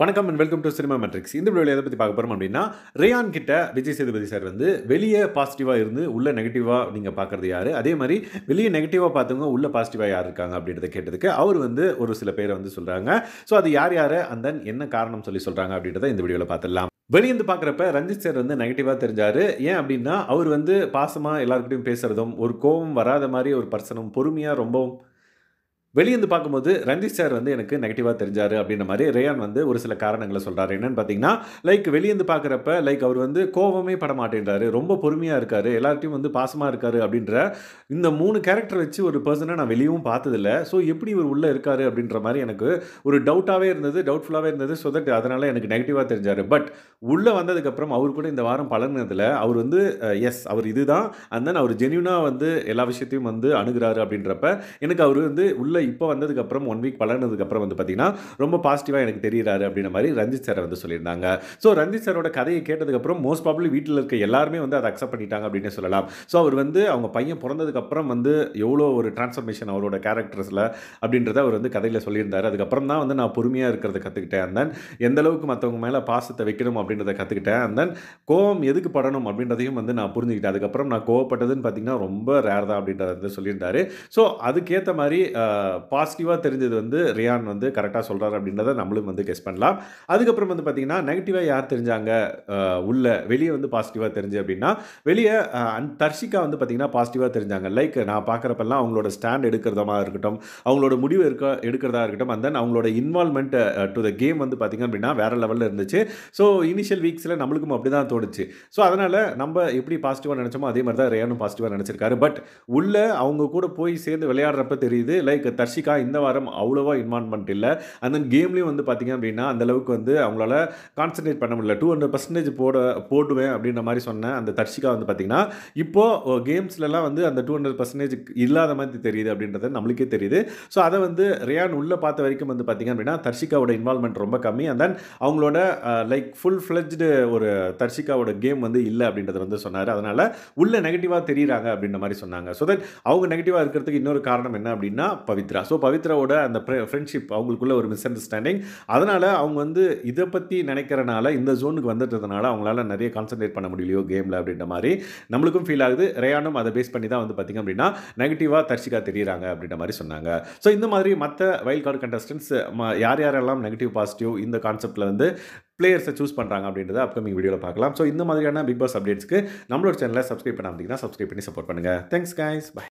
வணக்கம் and welcome to cinema metrics இந்த வீடியோவில் எதை பற்றி பார்க்க போகிறோம் அப்படின்னா ரேயான் கிட்ட விஜய் சேதுபதி சார் வந்து வெளியே பாசிட்டிவாக இருந்து உள்ள நெகட்டிவாக நீங்கள் பார்க்குறது யார் அதே மாதிரி வெளியே நெகட்டிவாக பார்த்தவங்க உள்ளே பாசிட்டிவாக யார் இருக்காங்க அப்படின்றத கேட்டதுக்கு அவர் வந்து ஒரு சில பேரை வந்து சொல்கிறாங்க ஸோ அது யார் யார் அந்த என்ன காரணம் சொல்லி சொல்கிறாங்க அப்படின்றத இந்த வீடியோவில் பார்த்துடலாம் வெளியேந்து பார்க்குறப்ப ரஞ்சித் சார் வந்து நெகட்டிவாக தெரிஞ்சார் ஏன் அப்படின்னா அவர் வந்து பாசமாக எல்லாருக்கிட்டையும் பேசுகிறதும் ஒரு கோபம் வராத மாதிரி ஒரு பர்சனும் பொறுமையாக ரொம்பவும் வெளியேந்து பார்க்கும்போது ரஞ்சித் சார் வந்து எனக்கு நெகட்டிவாக தெரிஞ்சார் அப்படின்ற மாதிரி ரேயான் வந்து ஒரு சில காரணங்களை சொல்கிறார் என்னென்னு பார்த்தீங்கன்னா லைக் வெளியேந்து பார்க்குறப்ப லைக் அவர் வந்து கோவமே பட மாட்டேன்றாரு ரொம்ப பொறுமையாக இருக்கார் எல்லார்ட்டையும் வந்து பாசமாக இருக்கார் அப்படின்ற இந்த மூணு கேரக்டர் வச்சு ஒரு பர்சனை நான் வெளியவும் பார்த்ததில்ல ஸோ எப்படி இவர் உள்ளே இருக்கார் அப்படின்ற மாதிரி எனக்கு ஒரு டவுட்டாகவே இருந்தது டவுட்ஃபுல்லாகவே இருந்தது ஸோ தட் அதனால் எனக்கு நெகட்டிவாக தெரிஞ்சார் பட் உள்ளே வந்ததுக்கப்புறம் அவர் கூட இந்த வாரம் பழகினதில் அவர் வந்து எஸ் அவர் இதுதான் அண்ட் தென் அவர் ஜென்யூனாக வந்து எல்லா விஷயத்தையும் வந்து அணுகிறாரு அப்படின்றப்ப எனக்கு அவர் வந்து உள்ளே யூடியூப்பில் இப்போ வந்ததுக்கப்புறம் ஒன் வீக் வளர்ந்ததுக்கப்புறம் வந்து பார்த்திங்கன்னா ரொம்ப பாசிட்டிவாக எனக்கு தெரிகிறாரு அப்படின்ற மாதிரி ரஞ்சித் சார் வந்து சொல்லியிருந்தாங்க ஸோ ரஞ்சித் சாரோட கதையை கேட்டதுக்கப்புறம் மோஸ்ட் ப்ராப்ளி வீட்டில் இருக்க எல்லாருமே வந்து அதை அக்செப்ட் பண்ணிட்டாங்க அப்படின்னு சொல்லலாம் ஸோ அவர் வந்து அவங்க பையன் பிறந்ததுக்கப்புறம் வந்து எவ்வளோ ஒரு ட்ரான்ஸ்ஃபர்மேஷன் அவரோட கேரக்டர்ஸில் அப்படின்றத அவர் வந்து கதையில் சொல்லியிருந்தார் அதுக்கப்புறம் தான் வந்து நான் பொறுமையாக இருக்கிறத கற்றுக்கிட்டேன் அண்ட் தென் எந்த அளவுக்கு மற்றவங்க மேலே பாசத்தை வைக்கணும் அப்படின்றத கற்றுக்கிட்டேன் அண்ட் தென் கோவம் எதுக்கு படணும் அப்படின்றதையும் வந்து நான் புரிஞ்சுக்கிட்டேன் அதுக்கப்புறம் நான் கோவப்பட்டதுன்னு பார்த்தீங்கன்னா ரொம்ப ரேர் தான் அப்படின்றத வந்து சொல்லியிருந்தார் ஸோ அதுக்கேற்ற மாதிரி பாசிட்டிவாக தெரிஞ்சது வந்து ரியான் வந்து கரெக்டாக சொல்கிறார் அப்படின்றத நம்மளும் வந்து கெஸ் பண்ணலாம் அதுக்கப்புறம் வந்து பார்த்திங்கன்னா நெகட்டிவாக யார் தெரிஞ்சாங்க உள்ள வெளியே வந்து பாசிட்டிவாக தெரிஞ்சு அப்படின்னா வெளியே தர்ஷிகா வந்து பார்த்திங்கன்னா பாசிட்டிவாக தெரிஞ்சாங்க லைக் நான் பார்க்குறப்பெல்லாம் அவங்களோட ஸ்டாண்ட் எடுக்கிறதமாக இருக்கட்டும் அவங்களோட முடிவு இருக்க எடுக்கிறதா இருக்கட்டும் அண்ட் தென் அவங்களோட இன்வால்மெண்ட் டு த கேம் வந்து பார்த்திங்க அப்படின்னா வேறு லெவலில் இருந்துச்சு ஸோ இனிஷியல் வீக்ஸில் நம்மளுக்கும் அப்படி தான் தோணுச்சு ஸோ அதனால் நம்ம எப்படி பாசிட்டிவாக நினச்சோமோ அதே மாதிரி தான் ரேனும் பாசிட்டிவாக நினச்சிருக்காரு பட் உள்ளே அவங்க கூட போய் சேர்ந்து விளையாடுறப்ப தெரியுது லைக் தர்ஷிகா இந்த வாரம் அவ்வளோவா இன்வால்மெண்ட் இல்லை அந்த கேம்லேயும் வந்து பார்த்திங்க அப்படின்னா அந்தளவுக்கு வந்து அவங்களால கான்சன்ட்ரேட் பண்ண முடியல டூ ஹண்ட்ரட் பர்சன்டேஜ் போட போடுவேன் அப்படின்ற மாதிரி சொன்னேன் அந்த தர்ஷிகா வந்து பார்த்திங்கன்னா இப்போது கேம்ஸ்லலாம் வந்து அந்த டூ ஹண்ட்ரட் பர்சன்டேஜ் இல்லாத மாதிரி தெரியுது அப்படின்றது நம்மளுக்கே தெரியுது ஸோ அதை வந்து ரியான் உள்ளே பார்த்த வரைக்கும் வந்து பார்த்திங்க அப்படின்னா தர்ஷிகாவோட இன்வால்மெண்ட் ரொம்ப கம்மி அண்ட் தென் அவங்களோட லைக் ஃபுல் ஃப்ளெஜ்டு ஒரு தர்ஷிகாவோட கேம் வந்து இல்லை அப்படின்றத வந்து சொன்னார் அதனால் உள்ளே நெகட்டிவாக தெரியுறாங்க அப்படின்ற மாதிரி சொன்னாங்க ஸோ தென் அவங்க நெகட்டிவாக இருக்கிறதுக்கு இன்னொரு காரணம் என்ன அப்படின்னா பவித்ரா பவித்ரா ஸோ பவித்ராவோட அந்த ஃப்ரெண்ட்ஷிப் அவங்களுக்குள்ள ஒரு மிஸ் அண்டர்ஸ்டாண்டிங் அதனால் அவங்க வந்து இதை பற்றி நினைக்கிறனால இந்த ஜோனுக்கு வந்துட்டதுனால அவங்களால நிறைய கான்சன்ட்ரேட் பண்ண முடியலையோ கேமில் அப்படின்ற மாதிரி நம்மளுக்கும் ஃபீல் ஆகுது ரேயானும் அதை பேஸ் பண்ணி தான் வந்து பார்த்திங்க அப்படின்னா நெகட்டிவாக தரிசிக்காக தெரியுறாங்க அப்படின்ற மாதிரி சொன்னாங்க ஸோ இந்த மாதிரி மற்ற வைல்ட் கார்டு கண்டஸ்டன்ஸ் யார் யாரெல்லாம் நெகட்டிவ் பாசிட்டிவ் இந்த கான்செப்டில் வந்து பிளேயர்ஸை சூஸ் பண்ணுறாங்க அப்படின்றத அப்கமிங் வீடியோவில் பார்க்கலாம் ஸோ இந்த மாதிரியான பிக் பாஸ் அப்டேட்ஸ்க்கு நம்மளோட சேனலில் சப்ஸ்கிரைப் பண்ணாமல் சப்ஸ்கிரைப் பண்ணி சப்போர்ட் பண்ணுங்கள் தேங்க்ஸ் கைஸ் பை